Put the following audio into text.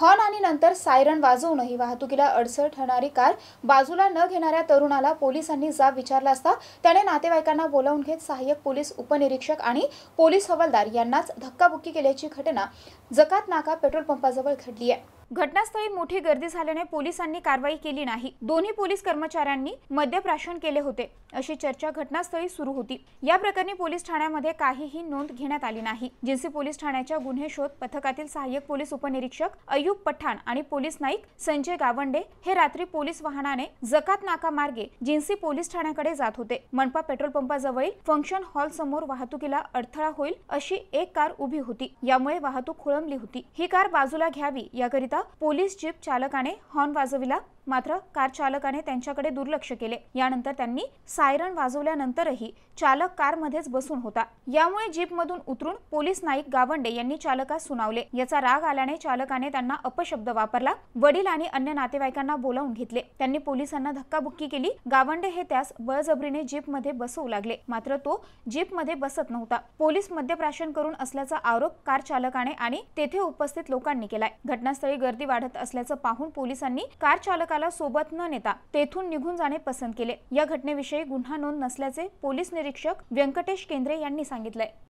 horn आणि नंतर siren वाजवून ही वाहतुकीला अडसर ठरणारी कार बाजूला न घेणाऱ्या तरुणाला पोलिसांनी जाब विचारला असता त्याने नातेवाईकांना बोलावून घेत सहाय्यक पोलीस उपनिरीक्षक आणि पोलीस हवालदार यांनाच धक्काबुक्की केल्याची घटना जकात नाका पेट्रोल पंपाजवळ घडली आहे घटनास्थळी मोठी गर्दी झाल्याने पोलिसांनी कारवाई केली नाही दोन्ही पोलीस कर्मचाऱ्यांनी मद्यप्राशन केले होते अशी चर्चा घटनास्थळी सुरू होती या प्रकरणी पोलीस ठाण्यामध्ये काहीही नोंद घेण्यात आली नाही जिन्सी पोलीस ठाण्याच्या गुन्हे शोध पथकातील सहाय्यक पोलीस उपनिरीक्षक अय्यूब पठाण आणि पोलीस नाईक संजय गावंडे हे रात्री पोलीस वाहनाने जकात नाका मार्गे जिन्सी पोलीस ठाण्याकडे जात होते मनपा पेट्रोल पंपाजवळील फंक्शन हॉल समोर वाहतुकीला अडथळा होईल अशी एक कार उभी होती यामुळे वाहतूक खोळंबली होती ही कार बाजूला घ्यावी याकरिता पोलीस जीप चालकाने हॉर्न वाजविला मात्र कार चालकाने त्यांच्याकडे दुर्लक्ष केले यानंतर त्यांनी सायरन वाजवल्यानंतरही चालक मध्येच बसून होता यामुळे जीपमधून उतरून पोलीस नाईक गावंडे यांनी चालकास सुनावले याचा राग आल्याने चालकाने त्यांना अपशब्द वापरला वडील आणि अन्य नातेवाईकांना बोलावून घेतले त्यांनी पोलिसांना धक्काबुक्की केली गावंडे हे त्यास बळजबरीने जीपमध्ये बसवू लागले मात्र तो जीपमध्ये बसत नव्हता पोलीस मद्यप्राशन करून असल्याचा आरोप कार चालकाने आणि तेथे उपस्थित लोकांनी केलाय घटनास्थळी गर्दी वाढत असल्याचं पाहून पोलिसांनी कार चालकाला सोबत न नेता तेथून निघून जाणे पसंत केले या घटनेविषयी गुन्हा नोंद नसल्याचे पोलीस निरीक्षक व्यंकटेश केंद्रे यांनी सांगितलंय